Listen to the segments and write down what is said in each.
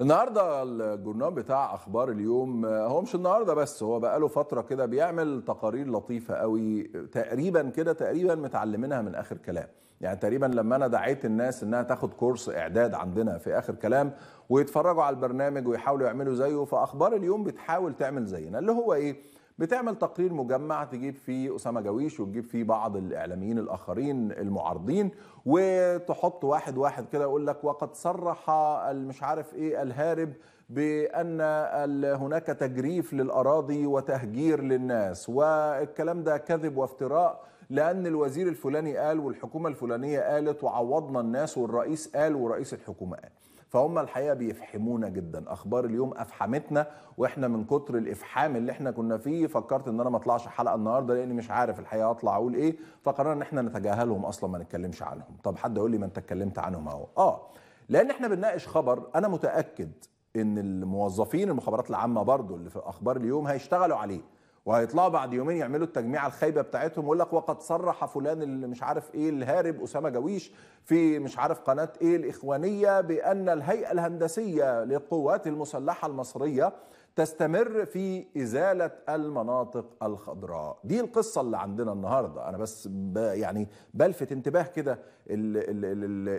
النهارده الجورنال بتاع اخبار اليوم آه، هو مش النهارده بس هو بقاله فتره كده بيعمل تقارير لطيفه قوي تقريبا كده تقريبا متعلمينها من اخر كلام يعني تقريبا لما انا دعيت الناس انها تاخد كورس اعداد عندنا في اخر كلام ويتفرجوا على البرنامج ويحاولوا يعملوا زيه فاخبار اليوم بتحاول تعمل زينا اللي هو ايه بتعمل تقرير مجمع تجيب فيه اسامه جويش وتجيب فيه بعض الاعلاميين الاخرين المعارضين وتحط واحد واحد كده يقول لك وقد صرح المش عارف ايه الهارب بان هناك تجريف للاراضي وتهجير للناس والكلام ده كذب وافتراء لان الوزير الفلاني قال والحكومه الفلانيه قالت وعوضنا الناس والرئيس قال ورئيس الحكومه قال فهم الحقيقه بيفحمونا جدا اخبار اليوم افحمتنا واحنا من كتر الافحام اللي احنا كنا فيه فكرت ان انا ما اطلعش حلقه النهارده لاني مش عارف الحقيقه اطلع اقول ايه فقررنا ان احنا نتجاهلهم اصلا ما نتكلمش عنهم طب حد يقول لي ما انت اتكلمت عنهم اهو اه لان احنا بنناقش خبر انا متاكد ان الموظفين المخابرات العامه برضو اللي في اخبار اليوم هيشتغلوا عليه وهيطلعوا بعد يومين يعملوا التجميع الخايبه بتاعتهم ويقول لك وقد صرح فلان اللي مش عارف ايه الهارب اسامه جويش في مش عارف قناه ايه الاخوانيه بان الهيئه الهندسيه للقوات المسلحه المصريه تستمر في إزالة المناطق الخضراء دي القصة اللي عندنا النهاردة أنا بس ب يعني بلفت انتباه كده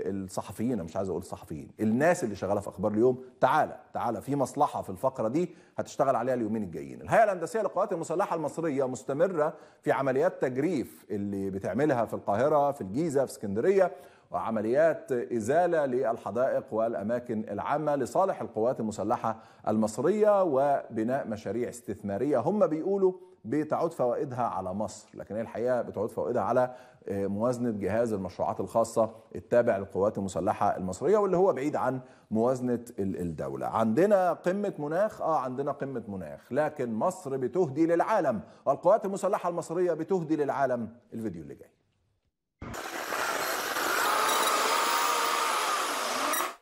الصحفيين أنا مش عايز أقول الصحفيين الناس اللي شغالة في أخبار اليوم تعالى تعالى في مصلحة في الفقرة دي هتشتغل عليها اليومين الجايين الهيئة الهندسية للقوات المسلحة المصرية مستمرة في عمليات تجريف اللي بتعملها في القاهرة في الجيزة في اسكندرية وعمليات إزالة للحدائق والأماكن العامة لصالح القوات المسلحة المصرية وبناء مشاريع استثمارية هم بيقولوا بتعود فوائدها على مصر لكن هي الحقيقة بتعود فوائدها على آه، موازنة جهاز المشروعات الخاصة التابع للقوات المسلحة المصرية واللي هو بعيد عن موازنة الدولة عندنا قمة مناخ آه عندنا قمة مناخ لكن مصر بتهدي للعالم والقوات المسلحة المصرية بتهدي للعالم الفيديو اللي جاي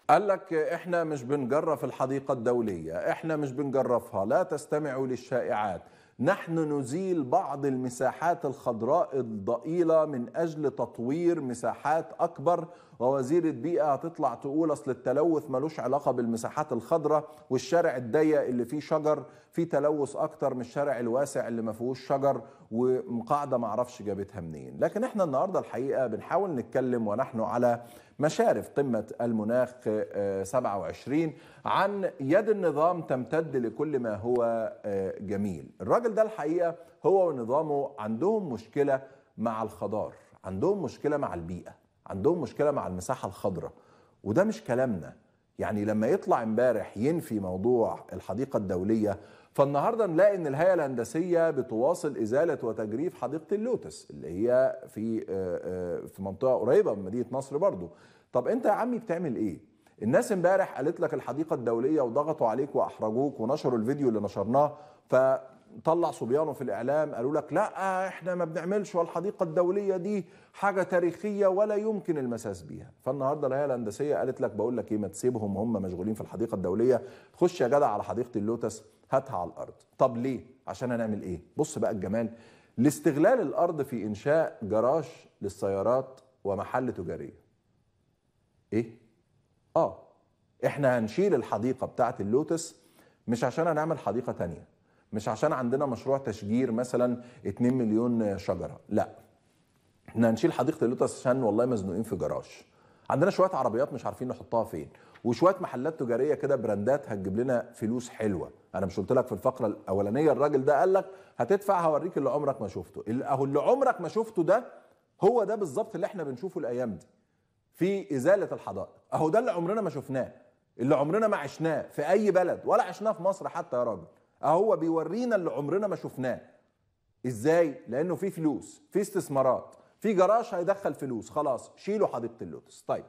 قال لك احنا مش بنجرف الحديقة الدولية احنا مش بنجرفها لا تستمعوا للشائعات نحن نزيل بعض المساحات الخضراء الضئيلة من أجل تطوير مساحات أكبر ووزيرة بيئة هتطلع تقول أصل التلوث ملوش علاقة بالمساحات الخضراء والشارع الضيق اللي فيه شجر فيه تلوث أكتر من الشارع الواسع اللي ما فيهوش شجر ومقاعدة معرفش جابتها منين لكن احنا النهاردة الحقيقة بنحاول نتكلم ونحن على مشارف قمة المناخ 27 آه، عن يد النظام تمتد لكل ما هو آه، جميل الراجل ده الحقيقة هو ونظامه عندهم مشكلة مع الخضار عندهم مشكلة مع البيئة عندهم مشكله مع المساحه الخضراء وده مش كلامنا يعني لما يطلع امبارح ينفي موضوع الحديقه الدوليه فالنهارده نلاقي ان الهيئه الهندسيه بتواصل ازاله وتجريف حديقه اللوتس اللي هي في آه، آه، في منطقه قريبه من مدينه نصر برضو طب انت يا عمي بتعمل ايه الناس امبارح قالت لك الحديقه الدوليه وضغطوا عليك واحرجوك ونشروا الفيديو اللي نشرناه ف طلع صبيانه في الاعلام قالوا لك لا احنا ما بنعملش والحديقه الدوليه دي حاجه تاريخيه ولا يمكن المساس بيها فالنهارده الهيئه الهندسيه قالت لك بقول لك ايه ما تسيبهم هم مشغولين في الحديقه الدوليه خش يا جدع على حديقه اللوتس هاتها على الارض طب ليه عشان هنعمل ايه بص بقى الجمال لاستغلال الارض في انشاء جراج للسيارات ومحل تجاري ايه اه احنا هنشيل الحديقه بتاعه اللوتس مش عشان هنعمل حديقه تانيه مش عشان عندنا مشروع تشجير مثلا 2 مليون شجره لا احنا هنشيل حديقه اللوتس عشان والله مزنوقين في جراج عندنا شويه عربيات مش عارفين نحطها فين وشويه محلات تجاريه كده براندات هتجيب لنا فلوس حلوه انا مش قلت لك في الفقره الاولانيه الراجل ده قال لك هتدفع هوريك اللي عمرك ما شفته اهو اللي عمرك ما شفته ده هو ده بالظبط اللي احنا بنشوفه الايام دي في ازاله الحدائق اهو ده اللي عمرنا ما شفناه اللي عمرنا ما عشناه في اي بلد ولا عشناه في مصر حتى يا راجل اهو بيورينا اللي عمرنا ما شفناه ازاي لانه في فلوس في استثمارات في جراج هيدخل فلوس خلاص شيلوا حديقه اللوتس طيب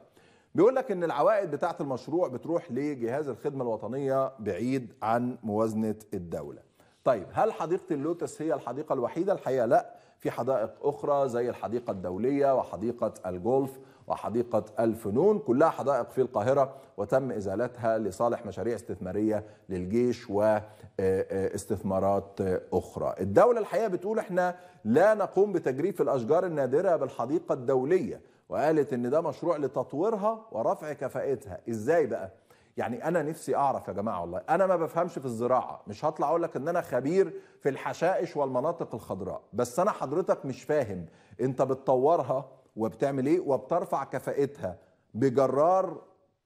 بيقول لك ان العوائد بتاعه المشروع بتروح لجهاز الخدمه الوطنيه بعيد عن موازنه الدوله طيب هل حديقه اللوتس هي الحديقه الوحيده الحقيقه لا في حدائق اخرى زي الحديقه الدوليه وحديقه الجولف وحديقة الفنون كلها حدائق في القاهرة وتم إزالتها لصالح مشاريع استثمارية للجيش واستثمارات آه، آه، أخرى الدولة الحقيقة بتقول احنا لا نقوم بتجريف الأشجار النادرة بالحديقة الدولية وقالت ان ده مشروع لتطويرها ورفع كفاءتها ازاي بقى يعني انا نفسي اعرف يا جماعه والله انا ما بفهمش في الزراعه مش هطلع اقول لك ان انا خبير في الحشائش والمناطق الخضراء بس انا حضرتك مش فاهم انت بتطورها وبتعمل ايه وبترفع كفائتها بجرار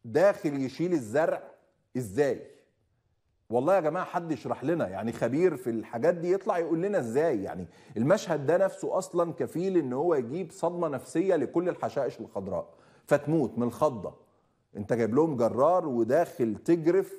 داخل يشيل الزرع ازاي والله يا جماعه حد يشرح لنا يعني خبير في الحاجات دي يطلع يقول لنا ازاي يعني المشهد ده نفسه اصلا كفيل ان هو يجيب صدمه نفسيه لكل الحشائش الخضراء فتموت من الخضه انت جايب لهم جرار وداخل تجرف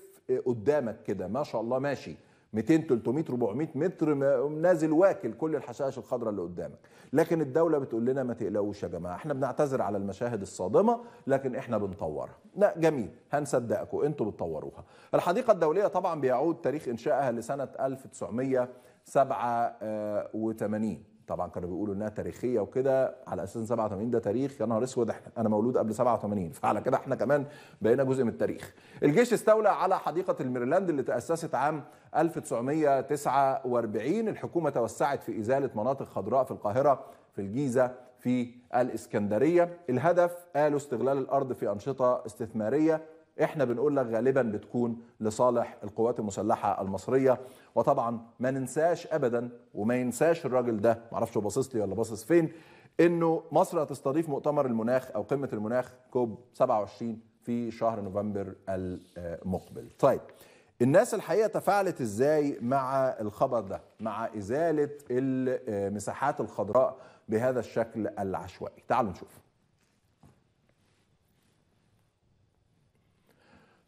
قدامك كده ما شاء الله ماشي 200 300 400 متر نازل واكل كل الحشائش الخضراء اللي قدامك لكن الدوله بتقول لنا ما تقلقوش يا جماعه احنا بنعتذر على المشاهد الصادمه لكن احنا بنطورها لا جميل هنصدقكم انتوا بتطوروها الحديقه الدوليه طبعا بيعود تاريخ انشائها لسنه 1987 طبعا كانوا بيقولوا انها تاريخيه وكده على اساس ان 87 ده تاريخ يا نهار اسود احنا انا مولود قبل 87 فعلى كده احنا كمان بقينا جزء من التاريخ. الجيش استولى على حديقه الميريلاند اللي تاسست عام 1949 الحكومه توسعت في ازاله مناطق خضراء في القاهره في الجيزه في الاسكندريه الهدف قالوا استغلال الارض في انشطه استثماريه احنا بنقول لك غالبا بتكون لصالح القوات المسلحه المصريه وطبعا ما ننساش ابدا وما ينساش الراجل ده معرفش هو باصص لي ولا باصص فين انه مصر هتستضيف مؤتمر المناخ او قمه المناخ كوب 27 في شهر نوفمبر المقبل. طيب الناس الحقيقه تفاعلت ازاي مع الخبر ده؟ مع ازاله المساحات الخضراء بهذا الشكل العشوائي. تعالوا نشوف.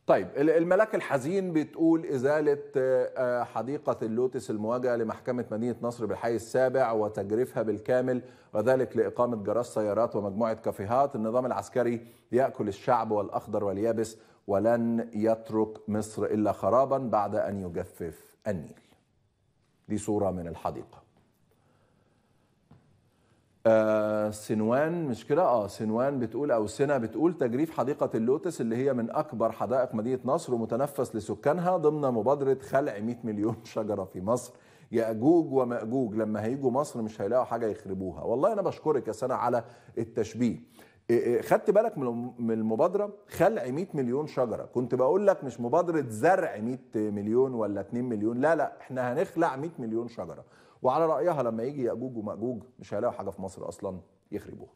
طيب الملاك الحزين بتقول إزالة آه، آه، حديقة اللوتس المواجهة لمحكمة مدينة نصر بالحي السابع وتجريفها بالكامل وذلك لإقامة جراس سيارات ومجموعة كافيهات النظام العسكري يأكل الشعب والأخضر واليابس ولن يترك مصر إلا خرابا بعد أن يجفف النيل دي صورة من الحديقة آه سنوان مش كده اه سنوان بتقول او سنا بتقول تجريف حديقه اللوتس اللي هي من اكبر حدائق مدينه نصر ومتنفس لسكانها ضمن مبادره خلع 100 مليون شجره في مصر ياجوج وماجوج لما هيجوا مصر مش هيلاقوا حاجه يخربوها والله انا بشكرك يا سنا على التشبيه إيه، إيه، خدت بالك من المبادره خلع 100 مليون شجره كنت بقول لك مش مبادره زرع 100 مليون ولا 2 مليون لا لا احنا هنخلع 100 مليون شجره وعلى رايها لما يجي ياجوج وماجوج مش هيلاقوا حاجه في مصر اصلا يخربوها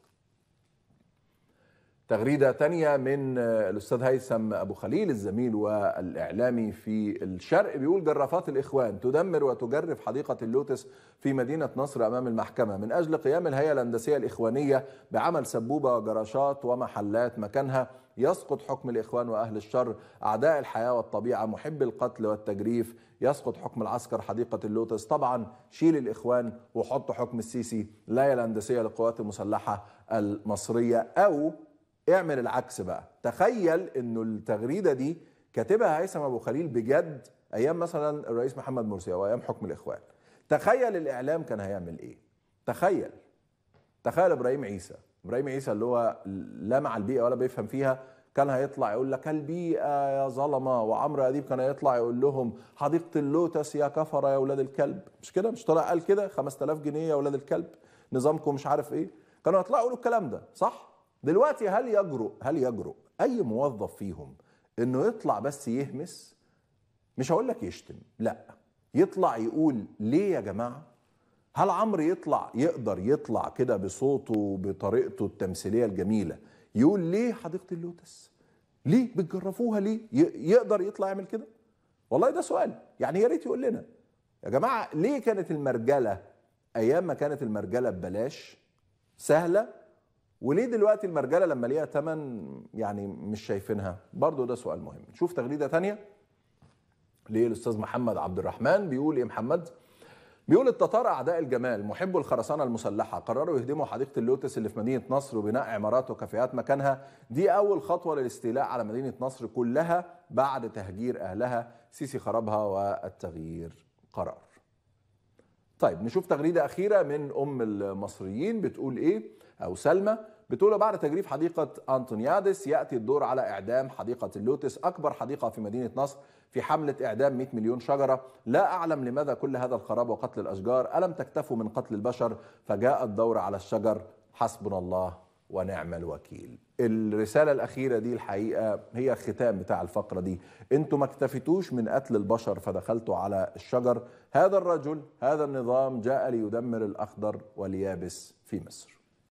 تغريده ثانيه من آه، الاستاذ هيثم ابو خليل الزميل والاعلامي في الشرق بيقول جرافات الاخوان تدمر وتجرف حديقه اللوتس في مدينه نصر امام المحكمه من اجل قيام الهيئه الهندسيه الاخوانيه بعمل سبوبه وجراشات ومحلات مكانها يسقط حكم الاخوان واهل الشر اعداء الحياه والطبيعه محب القتل والتجريف يسقط حكم العسكر حديقه اللوتس طبعا شيل الاخوان وحط حكم السيسي لا الهندسيه للقوات المسلحه المصريه او اعمل العكس بقى تخيل انه التغريده دي كاتبها هيثم ابو خليل بجد ايام مثلا الرئيس محمد مرسي او ايام حكم الاخوان تخيل الاعلام كان هيعمل ايه تخيل تخيل ابراهيم عيسى ابراهيم عيسى اللي هو لا مع البيئه ولا بيفهم فيها كان هيطلع يقول لك البيئه يا ظلمه وعمرو اديب كان هيطلع يقول لهم حديقه اللوتس يا كفره يا اولاد الكلب مش كده مش طلع قال كده 5000 جنيه يا اولاد الكلب نظامكم مش عارف ايه كانوا هيطلعوا يقولوا الكلام ده صح دلوقتي هل يجرؤ هل يجرؤ اي موظف فيهم انه يطلع بس يهمس مش هقول لك يشتم لا يطلع يقول ليه يا جماعه هل عمرو يطلع يقدر يطلع كده بصوته بطريقته التمثيليه الجميله يقول ليه حديقه اللوتس ليه بتجرفوها ليه يقدر يطلع يعمل كده والله ده سؤال يعني يا ريت يقول لنا يا جماعه ليه كانت المرجله ايام ما كانت المرجله ببلاش سهله وليه دلوقتي المرجله لما ليها ثمن يعني مش شايفينها برضو ده سؤال مهم نشوف تغريده ثانيه ليه الاستاذ محمد عبد الرحمن بيقول ايه محمد بيقول التتار اعداء الجمال محبوا الخرسانه المسلحه قرروا يهدموا حديقه اللوتس اللي في مدينه نصر وبناء عمارات وكافيهات مكانها دي اول خطوه للاستيلاء على مدينه نصر كلها بعد تهجير اهلها سيسي خربها والتغيير قرار طيب نشوف تغريدة أخيرة من أم المصريين بتقول إيه أو سلمى بتقول بعد تجريف حديقة أنطونيادس يأتي الدور على إعدام حديقة اللوتس أكبر حديقة في مدينة نصر في حملة إعدام 100 مليون شجرة لا أعلم لماذا كل هذا الخراب وقتل الأشجار ألم تكتفوا من قتل البشر فجاء الدور على الشجر حسبنا الله ونعم الوكيل الرسالة الأخيرة دي الحقيقة هي الختام بتاع الفقرة دي انتوا ما اكتفيتوش من قتل البشر فدخلتوا على الشجر هذا الرجل هذا النظام جاء ليدمر الأخضر واليابس في مصر